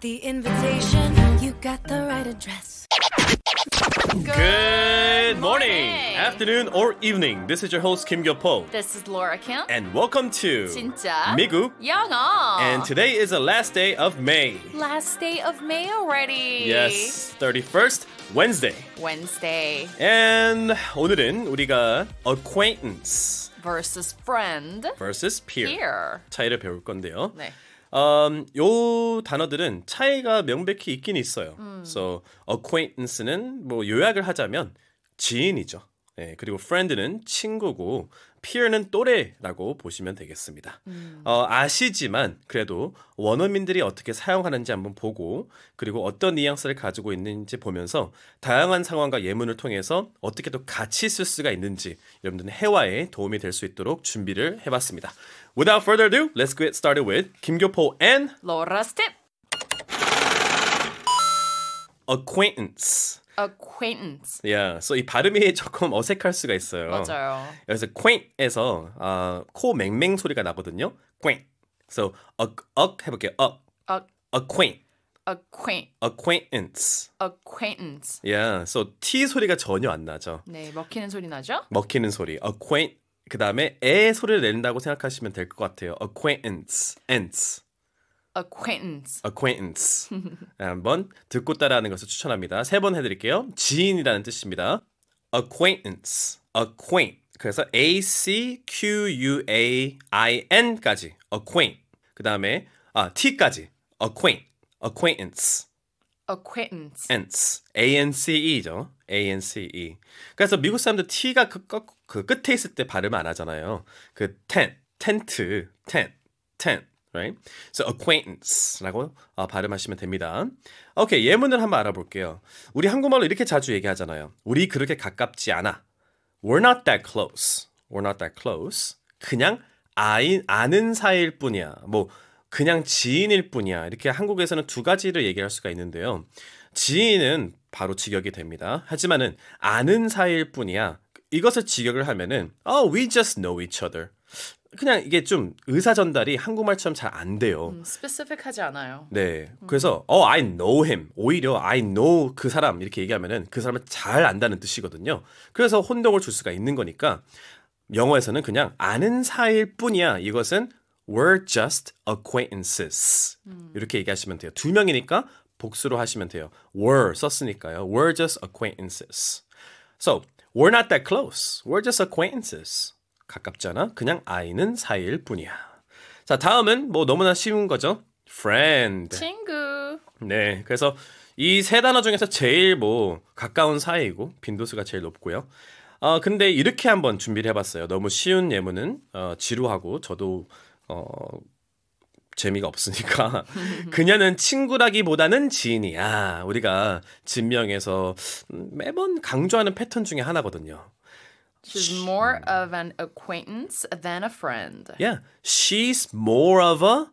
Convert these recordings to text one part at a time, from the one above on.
the invitation, you got the right address. Good, morning. morning, afternoon, or evening. This is your host Kim Po. This is Laura Kim, and welcome to 진짜 미국 영어. And today is the last day of May. Last day of May already. Yes, 31st Wednesday. Wednesday. And 오늘은 우리가 acquaintance versus friend versus peer, peer. 차이를 배울 건데요. 네. 음, 요 단어들은 차이가 명백히 있긴 있어요. 음. So acquaintance는 뭐 요약을 하자면 지인이죠. 네, 그리고 friend는 친구고 peer는 또래라고 보시면 되겠습니다. 음. 어, 아시지만 그래도 원어민들이 어떻게 사용하는지 한번 보고 그리고 어떤 뉘앙스를 가지고 있는지 보면서 다양한 상황과 예문을 통해서 어떻게 또 같이 쓸 수가 있는지 여러분들 해화에 도움이 될 수 있도록 준비를 해봤습니다. Without further ado, let's get started with 김교포 and Laura Step. Acquaintance. acquaintance. Yeah. So 이 발음이 조금 어색할 수가 있어요. 맞아요. 그래서 quaint에서 아, 코 맹맹 소리가 나거든요. quaint. So a, a 해볼게요. a, a acquaint. acquaint. acquaintance. acquaintance. Yeah. So t 소리가 전혀 안 나죠. 네, 먹히는 소리 나죠? 먹히는 소리. acquaint. 그다음에 에 소리를 낸다고 생각하시면 될 것 같아요. acquaintance. ants. acquaintance. acquaintance. 한번 듣고 따라하는 것을 추천합니다. 세 번 해드릴게요. 지인이라는 뜻입니다. acquaintance, acquaint. 그래서 a c q u a i n까지 acquaint. 그 다음에 아 t까지 acquaint, acquaintance. acquaintance. ants. a n c e죠. a n c e. 그래서 미국 사람들 t가 그, 그, 그 끝에 있을 때 발음 안 하잖아요. 그 tent, 텐트, tent, tent. right? So acquaintance라고 어, 발음하시면 됩니다. 오케이 예문을 한번 알아볼게요. 우리 한국말로 이렇게 자주 얘기하잖아요. 우리 그렇게 가깝지 않아. We're not that close. We're not that close. 그냥 아인 아는 사이일 뿐이야. 뭐 그냥 지인일 뿐이야. 이렇게 한국에서는 두 가지를 얘기할 수가 있는데요. 지인은 바로 직역이 됩니다. 하지만은 아는 사이일 뿐이야. 이것을 직역을 하면은 oh we just know each other. 그냥 이게 좀 의사 전달이 한국말처럼 잘 안 돼요. 음, 스페시픽하지 않아요. 네. 음. 그래서 어 I know him. 오히려 I know 그 사람 이렇게 얘기하면은 그 사람을 잘 안다는 뜻이거든요. 그래서 혼동을 줄 수가 있는 거니까 영어에서는 그냥 아는 사이일 뿐이야. 이것은 we're just acquaintances. 음. 이렇게 얘기하시면 돼요. 두 명이니까 복수로 하시면 돼요. were 썼으니까요. we're just acquaintances. So, we're not that close. we're just acquaintances. 가깝잖아. 그냥 아이는 사이일 뿐이야. 자, 다음은 뭐 너무나 쉬운 거죠. friend. 친구. 네. 그래서 이 세 단어 중에서 제일 뭐 가까운 사이이고 빈도수가 제일 높고요. 어, 근데 이렇게 한번 준비를 해봤어요. 너무 쉬운 예문은 어, 지루하고 저도 어, 재미가 없으니까 그녀는 친구라기보다는 지인이야. 우리가 진명에서 음, 매번 강조하는 패턴 중에 하나거든요. She's more of an acquaintance than a friend. Yeah. She's more of a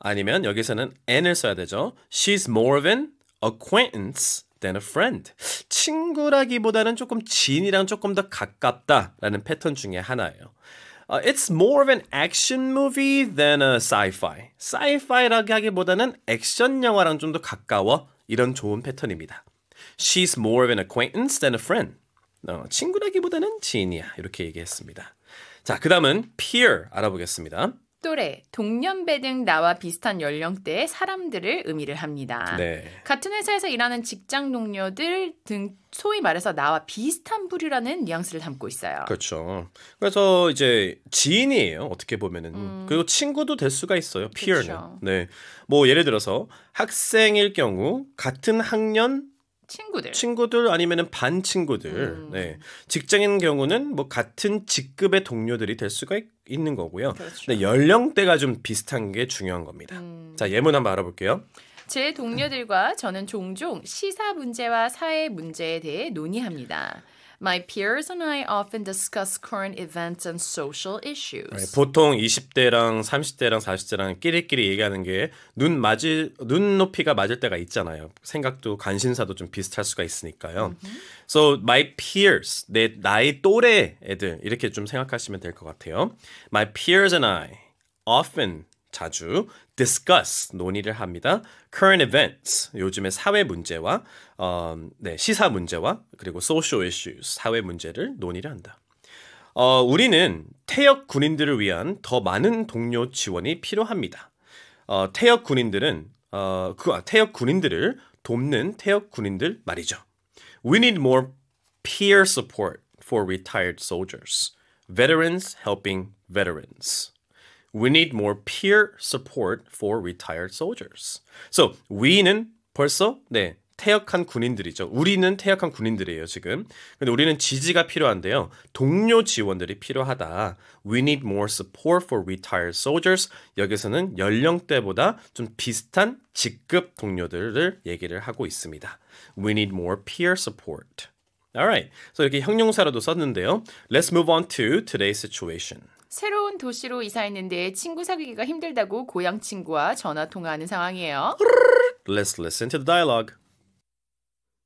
아니면 여기서는 n을 써야 되죠. She's more of an acquaintance than a friend. 친구라기보다는 조금 지인이랑 조금 더 가깝다라는 패턴 중에 하나예요. Uh, it's more of an action movie than a sci-fi. sci-fi라기보다는 액션 영화랑 좀 더 가까워 이런 좋은 패턴입니다. She's more of an acquaintance than a friend. 어, 친구라기보다는 지인이야. 이렇게 얘기했습니다. 자, 그다음은 peer 알아보겠습니다. 또래, 동년배 등 나와 비슷한 연령대의 사람들을 의미를 합니다. 네. 같은 회사에서 일하는 직장 동료들 등 소위 말해서 나와 비슷한 부류라는 뉘앙스를 담고 있어요. 그렇죠. 그래서 이제 지인이에요. 어떻게 보면은 음. 그리고 친구도 될 수가 있어요. 피어는. 그렇죠. 네. 뭐 예를 들어서 학생일 경우 같은 학년 친구들. 친구들 아니면은 반 친구들. 음. 네. 직장인 경우는 뭐 같은 직급의 동료들이 될 수가 있, 는 거고요. 그렇죠. 근데 연령대가 좀 비슷한 게 중요한 겁니다. 음. 자, 예문 한번 알아볼게요. 제 동료들과 저는 종종 시사 문제와 사회 문제에 대해 논의합니다. My peers and I often discuss current events and social issues. 네, 보통 20대랑 30대랑 40대랑 끼리끼리 얘기하는 게 눈 맞을 눈높이가 맞을 때가 있잖아요. 생각도 관심사도 좀 비슷할 수가 있으니까요. Mm-hmm. So my peers 내 나이 또래 애들 이렇게 좀 생각하시면 될 것 같아요. My peers and I often 자주 discuss 논의를 합니다. current events 요즘의 사회 문제와 어, 네, 시사 문제와 그리고 social issues 사회 문제를 논의를 한다. 어, 우리는 태역 군인들을 위한 더 많은 동료 지원이 필요합니다. 어, 태역 군인들은 어, 그 태역 군인들을 돕는 태역 군인들 말이죠. We need more peer support for retired soldiers. Veterans helping veterans. We need more peer support for retired soldiers. So we는 벌써 네 퇴역한 군인들이죠. 우리는 퇴역한 군인들이에요, 지금. 근데 우리는 지지가 필요한데요. 동료 지원들이 필요하다. We need more support for retired soldiers. 여기서는 연령대보다 좀 비슷한 직급 동료들을 얘기를 하고 있습니다. We need more peer support. Alright. 그래서 so 이렇게 형용사로도 썼는데요. Let's move on to today's situation. 새로운 도시로 이사했는데 친구 사귀기가 힘들다고 고향 친구와 전화 통화하는 상황이에요. Let's listen to the dialogue.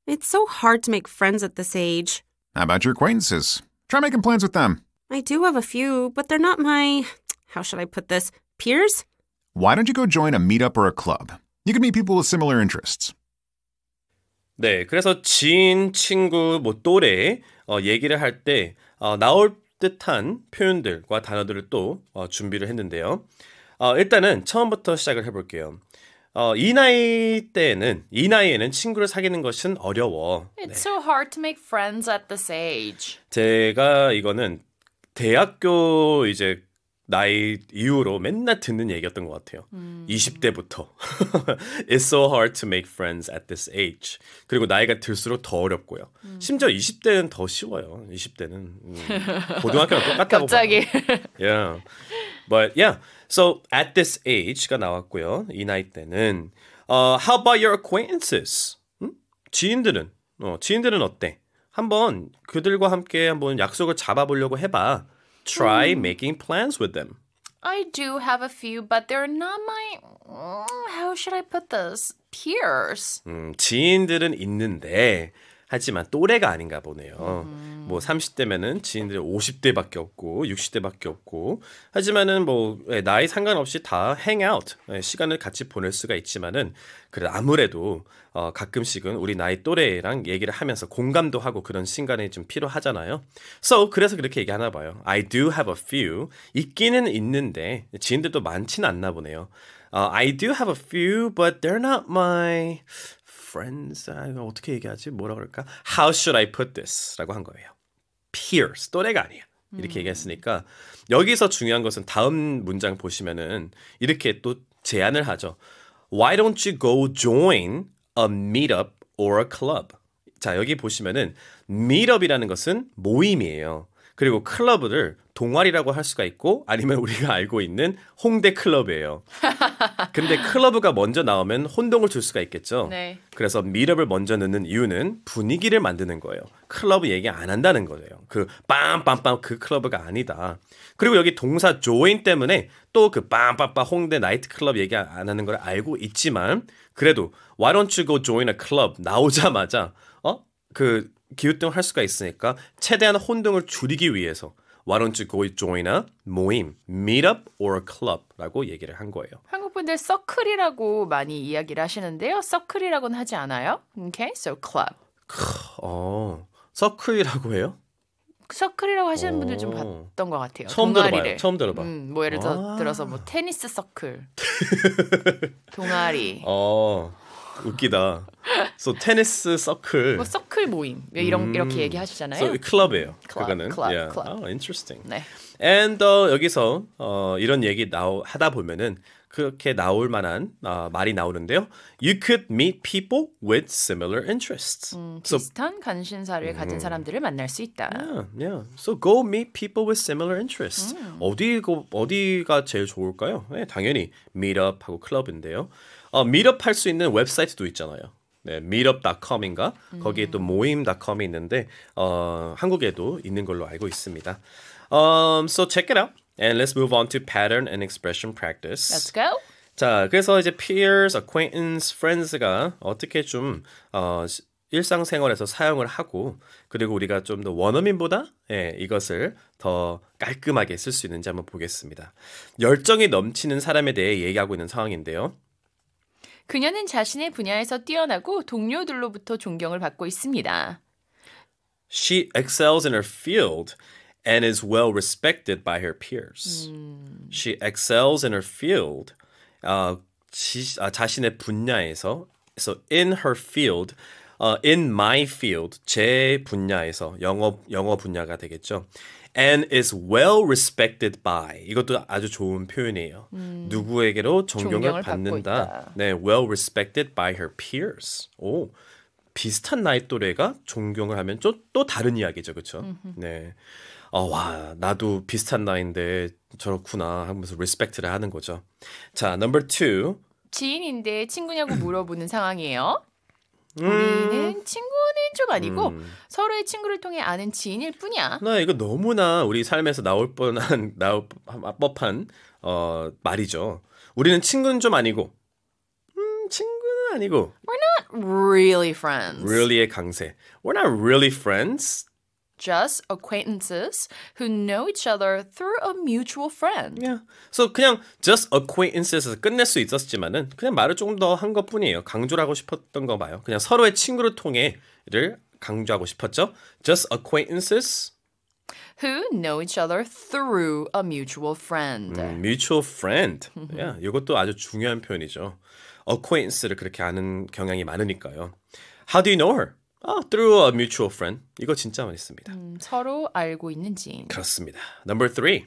It's so hard to make friends at this age. How about your acquaintances? Try making plans with them. I do have a few, but they're not my how should I put this? Peers? Why don't you go join a meetup or a club? You can meet people with similar interests. 네, 그래서 지인, 친구, 뭐 또래 어, 얘기를 할때 어, 나올 뜻한 표현들과 단어들을 또 어, 준비를 했는데요. 어, 일단은 처음부터 시작을 해볼게요. 어, 이 나이 때에는 이 나이에는 친구를 사귀는 것은 어려워. It's 네. so hard to make friends at this age. 제가 이거는 대학교 이제 나이 이후로 맨날 듣는 얘기였던 것 같아요. 음. 20대부터 It's so hard to make friends at this age. 그리고 나이가 들수록 더 어렵고요. 음. 심지어 20대는 더 쉬워요. 20대는 음, 고등학교랑 똑같다고 갑자기. 봐요. Yeah, but yeah. So at this age가 나왔고요. 이 나이 때는 uh, How about your acquaintances? 음? 지인들은 어, 지인들은 어때? 한번 그들과 함께 한번 약속을 잡아보려고 해봐. try mm. making plans with them. I do have a few, but they're not my. How should I put this? Peers. 음, 지인들은 있는데 하지만 또래가 아닌가 보네요. 음. 뭐 30대면은 지인들이 50대밖에 없고 60대밖에 없고 하지만은 뭐 예, 나이 상관없이 다 행아웃 예, 시간을 같이 보낼 수가 있지만은 그래 아무래도 어 가끔씩은 우리 나이 또래랑 얘기를 하면서 공감도 하고 그런 순간이좀 필요하잖아요. So 그래서 그렇게 얘기하나 봐요. I do have a few 있기는 있는데 지인들도 많지는 않나 보네요. Uh, I do have a few, but they're not my friends. 아, 어떻게 얘기하지? 뭐라 그럴까? How should I put this? 라고 한 거예요. Peers. 또래가 아니야. 이렇게 음. 얘기했으니까 여기서 중요한 것은 다음 문장 보시면은 이렇게 또 제안을 하죠. Why don't you go join a meetup or a club? 자, 여기 보시면은 meetup이라는 것은 모임이에요. 그리고 클럽을 동아리라고 할 수가 있고 아니면 우리가 알고 있는 홍대 클럽이에요. 근데 클럽가 먼저 나오면 혼동을 줄 수가 있겠죠. 네. 그래서 미럽을 먼저 넣는 이유는 분위기를 만드는 거예요. 클럽 얘기 안 한다는 거예요. 그 빰빰빰 그 클럽가 아니다. 그리고 여기 동사 조인 때문에 또 그 빰빰빰 홍대 나이트 클럽 얘기 안 하는 걸 알고 있지만 그래도 why don't you go join a club 나오자마자 어 그 기우등 할 수가 있으니까 최대한 혼동을 줄이기 위해서 Why don't you go join a 모임, meetup or a club라고 얘기를 한 거예요. 한국 분들 서클이라고 많이 이야기를 하시는데요. 서클이라고는 하지 않아요. Okay, so club. 어, 서클이라고 해요? 서클이라고 하시는 분들 좀 어. 봤던 것 같아요. 처음 동아리를. 들어봐요. 처음 들어봐. 음, 뭐 예를 아~ 들어서 뭐 테니스 서클, 동아리. 어. 웃기다. so 테니스 서클. 뭐 서클 모임 이런 음, 이렇게 얘기하시잖아요. So, 클럽이에요. 클럽, 그거는. 클럽, yeah. 클럽. Oh, interesting. 네. And 어, 여기서 어, 이런 얘기 나오, 하다 보면은 그렇게 나올 만한 어, 말이 나오는데요. You could meet people with similar interests. 음, 비슷한 so, 관심사를 음. 가진 사람들을 만날 수 있다. Yeah, yeah. So go meet people with similar interests. 음. 어디 어디가 제일 좋을까요? 네, 당연히 meetup하고 클럽인데요. 어, 미럽할 수 있는 웹사이트도 있잖아요. 네, meetup.com인가 음. 거기에 또 모임.com이 있는데 어, 한국에도 있는 걸로 알고 있습니다. Um, so check it out and let's move on to pattern and expression practice. Let's go. 자, 그래서 이제 peers, acquaintance, friends가 어떻게 좀 어, 일상생활에서 사용을 하고 그리고 우리가 좀 더 원어민보다 예, 이것을 더 깔끔하게 쓸 수 있는지 한번 보겠습니다. 열정이 넘치는 사람에 대해 얘기하고 있는 상황인데요. 그녀는 자신의 분야에서 뛰어나고 동료들로부터 존경을 받고 있습니다. She excels in her field and is well respected by her peers. 음. She excels in her field. 어, 지, 아, 자신의 분야에서 so in her field 어, in my field 제 분야에서 영어 영어 분야가 되겠죠. and is well respected by. 이것도 아주 좋은 표현이에요. 음, 누구에게로 존경을, 존경을 받는다. 네, well respected by her peers. 오. 비슷한 나이 또래가 존경을 하면 좀 또 다른 이야기죠. 그렇죠? 네. 어, 와, 나도 비슷한 나이인데 저렇구나 하면서 respect를 하는 거죠. 자, number 2. 지인인데 친구냐고 물어보는 상황이에요. 우리는 음. 친구는 좀 아니고 음. 서로의 친구를 통해 아는 지인일 뿐이야. 나 이거 너무나 우리 삶에서 나올 뻔한 나올 법한 어 말이죠. 우리는 친구는 좀 아니고 음 친구는 아니고 We're not really friends. really의 강세. We're not really friends. just acquaintances who know each other through a mutual friend. Yeah. So 그냥 just acquaintances에서 끝낼 수 있었지만은 그냥 말을 조금 더한 것뿐이에요. 강조하고 싶었던 거 봐요. 그냥 서로의 친구를 통해를 강조하고 싶었죠. Just acquaintances who know each other through a mutual friend. 음, mutual friend. Mm-hmm. yeah, 이것도 아주 중요한 표현이죠. acquaintance를 그렇게 아는 경향이 많으니까요. How do you know her? 아, through a mutual friend. 이거 진짜 많이 씁니다. 음, 서로 알고 있는 지인. 그렇습니다. Number three.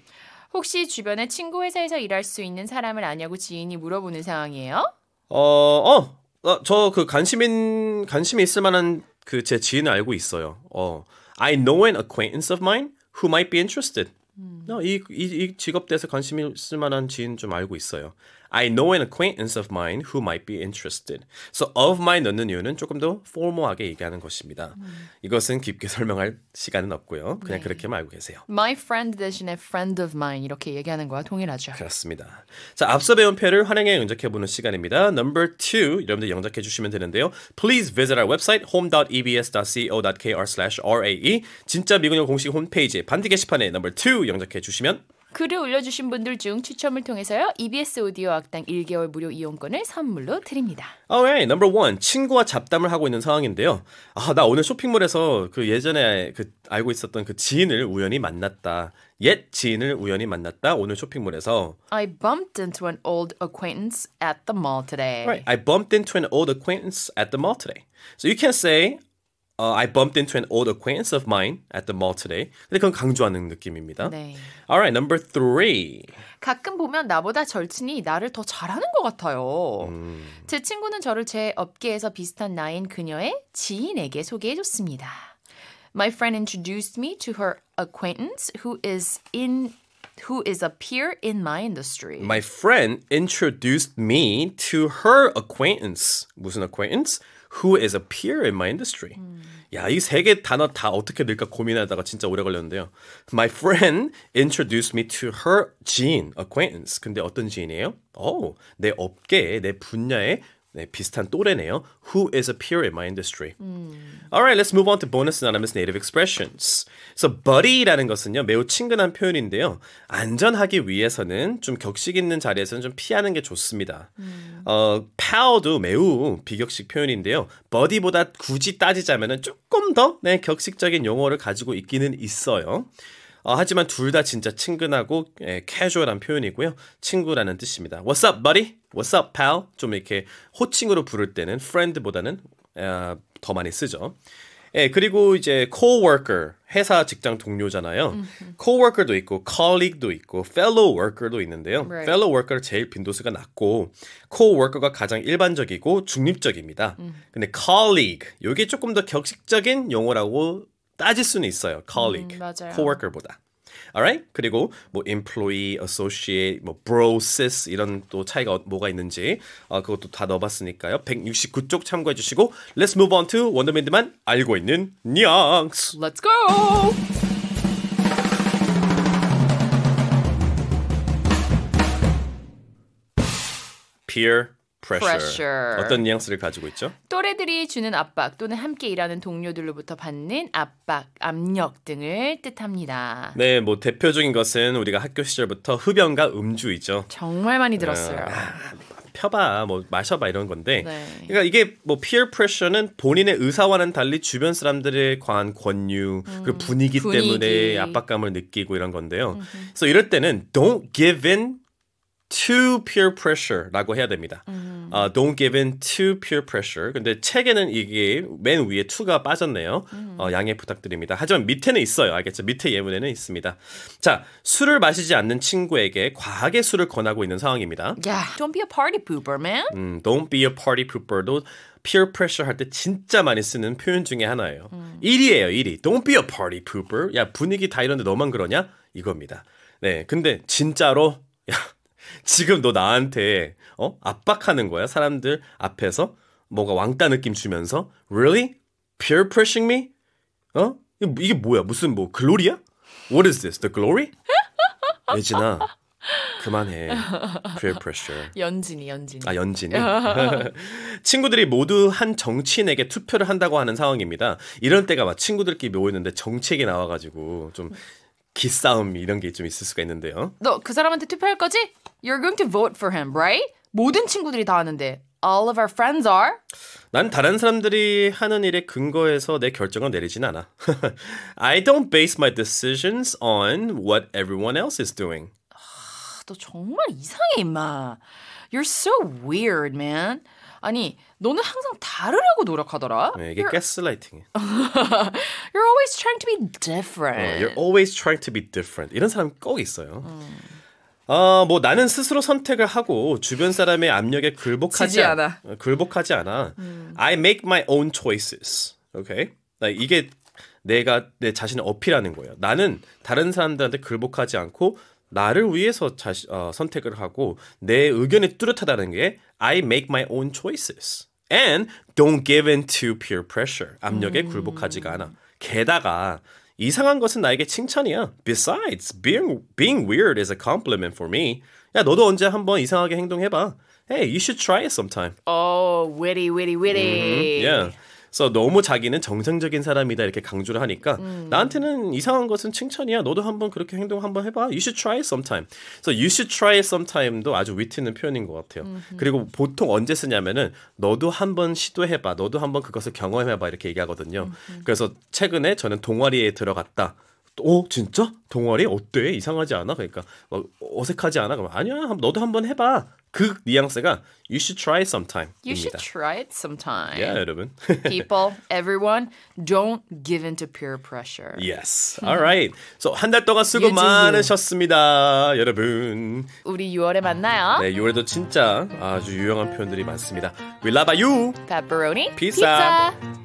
혹시 주변에 친구 회사에서 일할 수 있는 사람을 아냐고 지인이 물어보는 상황이에요? 어, 어, 어 저그 관심인 관심이 있을 만한 그 제 지인을 알고 있어요. 어, I know an acquaintance of mine who might be interested. 음. 어, 이, 이, 이 직업대에서 관심 있을 만한 지인 좀 알고 있어요. I know an acquaintance of mine who might be interested. So of mine 넣는 이유는 조금 더포 o 하게 얘기하는 것입니다. 음. 이것은 깊게 설명할 시간은 없고요. 그냥 네. 그렇게만 고 계세요. My friend 대신에 friend of mine 이렇게 얘기하는 거와 동일하죠. 그렇습니다. 자, 앞서 배운 표를 활용해 영작해 보는 시간입니다. Number two 여러분들 영작해 주시면 되는데요. Please visit our website home.ebs.co.kr/rae 진짜 미국영 공식 홈페이지 반드 게시판에 number two 영작해 주시면 글을 올려주신 분들 중 추첨을 통해서요 EBS 오디오 악당 1개월 무료 이용권을 선물로 드립니다. Alright, number one 친구와 잡담을 하고 있는 상황인데요. 아나 오늘 쇼핑몰에서 그 예전에 그 알고 있었던 그 지인을 우연히 만났다. 옛 지인을 우연히 만났다. 오늘 쇼핑몰에서 I bumped into an old acquaintance at the mall today. Right. I bumped into an old acquaintance at the mall today. So you can say Uh, I bumped into an old acquaintance of mine at the mall today. 근데 그건 강조하는 느낌입니다. 네. Alright, number three. 가끔 보면 나보다 절친이 나를 더 잘하는 것 같아요. 음. 제 친구는 저를 제 업계에서 비슷한 나이인 그녀의 지인에게 소개해줬습니다. My friend introduced me to her acquaintance who is in who is a peer in my industry. My friend introduced me to her acquaintance. 무슨 acquaintance? who is a peer in my industry. 음. 야, 이세 개 단어 다 어떻게 넣을까 고민하다가 진짜 오래 걸렸는데요. My friend introduced me to her gene acquaintance. 근데 어떤 지인이에요? 어, 내 업계에, 내 분야에 네, 비슷한 또래네요. Who is a peer in my industry? 음. Alright, let's move on to bonus anonymous native expressions. So, buddy라는 것은요, 매우 친근한 표현인데요. 안전하기 위해서는 좀 격식 있는 자리에서는 좀 피하는 게 좋습니다. 음. 어, pal도 매우 비격식 표현인데요. buddy보다 굳이 따지자면 조금 더 네, 격식적인 용어를 가지고 있기는 있어요. 어, 하지만 둘 다 진짜 친근하고 예, 캐주얼한 표현이고요. 친구라는 뜻입니다. What's up, buddy? What's up, pal? 좀 이렇게 호칭으로 부를 때는 friend보다는 어, 더 많이 쓰죠. 예, 그리고 이제 coworker 회사 직장 동료잖아요. m m h m coworker도 있고 colleague도 있고 fellow worker도 있는데요. Right. fellow worker 제일 빈도수가 낮고 coworker가 가장 일반적이고 중립적입니다. m 음. 근데 colleague 요게 조금 더 격식적인 용어라고 따질 수는 있어요. colleague, 음, coworker보다. Alright? 그리고 뭐 employee, associate, 뭐 bro, sis 이런 또 차이가 뭐가 있는지 어, 그것도 다 넣어봤으니까요. 169쪽 참고해 주시고 Let's move on to 원더맨드만 알고 있는 뉘앙스. Let's go. peer pressure. pressure. 어떤 뉘앙스를 가지고 있죠? 또래들이 주는 압박 또는 함께 일하는 동료들로부터 받는 압박, 압력 등을 뜻합니다. 네, 뭐 대표적인 것은 우리가 학교 시절부터 흡연과 음주이죠. 정말 많이 들었어요. 아, 아, 펴봐, 뭐 마셔봐 이런 건데. 네. 그러니까 이게 뭐 peer pressure는 본인의 의사와는 달리 주변 사람들에 관한 권유 음, 그 분위기, 분위기, 때문에 압박감을 느끼고 이런 건데요. 음흠. 그래서 이럴 때는 don't give in to peer pressure라고 해야 됩니다. 음. Uh, don't give in to peer pressure. 근데 책에는 이게 맨 위에 to가 빠졌네요. 음. 어, 양해 부탁드립니다. 하지만 밑에는 있어요. 알겠죠? 밑에 예문에는 있습니다. 자, 술을 마시지 않는 친구에게 과하게 술을 권하고 있는 상황입니다. Yeah. Don't be a party pooper, man. 음, don't be a party pooper도 peer pressure 할 때 진짜 많이 쓰는 표현 중에 하나예요. 음. 1위예요, 1위. Don't be a party pooper. 야, 분위기 다 이런데 너만 그러냐? 이겁니다. 네, 근데 진짜로 야 지금 너 나한테 어 압박하는 거야 사람들 앞에서 뭔가 왕따 느낌 주면서 really peer p r e s s i n g me 어 이게 뭐야 무슨 뭐 글로리야 what is this the glory 예진아 그만해. peer pressure. 연진이 연진이. 아 연진이. 친구들이 모두 한 정치인에게 투표를 한다고 하는 상황입니다. 이런 때가 막 친구들끼리 모였는데 정책이 나와가지고 좀 기싸움 이런 게 좀 있을 수가 있는데요. 너 그 사람한테 투표할 거지? You're going to vote for him, right? 모든 친구들이 다 하는데 all of our friends are. 난 다른 사람들이 하는 일에 근거해서 내 결정을 내리진 않아. I don't base my decisions on what everyone else is doing. 아, 너 정말 이상해, 임마. You're so weird, man. 아니, 너는 항상 다르려고 노력하더라. 네, 이게 가스라이팅이. you're always trying to be different. 어, you're always trying to be different. 이런 사람 꼭 있어요. 음. 어, 뭐 나는 스스로 선택을 하고 주변 사람의 압력에 굴복하지 않아. 굴복하지 않아. 음. I make my own choices. Okay? 이게 내가 내 자신을 어필하는 거예요. 나는 다른 사람들한테 굴복하지 않고 나를 위해서 자시, 어, 선택을 하고 내 의견이 뚜렷하다는 게 I make my own choices. and don't give in to peer pressure. 압력에 굴복하지가 않아. 게다가 이상한 것은 나에게 칭찬이야. Besides, being being weird is a compliment for me. 야, 너도 언제 한번 이상하게 행동해봐. Hey, you should try it sometime. Oh, witty, witty, witty. Mm-hmm. Yeah. 그래서 너무 자기는 정상적인 사람이다 이렇게 강조를 하니까 음. 나한테는 이상한 것은 칭찬이야. 너도 한번 그렇게 행동 한번 해봐. You should try it sometime. 그래서 you should try it sometime도 아주 위트 있는 표현인 것 같아요. 음흠. 그리고 보통 언제 쓰냐면은 너도 한번 시도해봐. 너도 한번 그것을 경험해봐 이렇게 얘기하거든요. 음흠. 그래서 최근에 저는 동아리에 들어갔다. 어 진짜 동아리 어때 이상하지 않아 그러니까 막 어색하지 않아 그럼 아니야 너도 한번 해봐 그 뉘앙스가 you should try it sometime you should try it sometime yeah 여러분 people everyone don't give in to peer pressure yes all right so 한 달 동안 수고 많으셨습니다 여러분 우리 6월에 만나요 네 6월도 진짜 아주 유용한 표현들이 많습니다 we love you pepperoni pizza, pizza.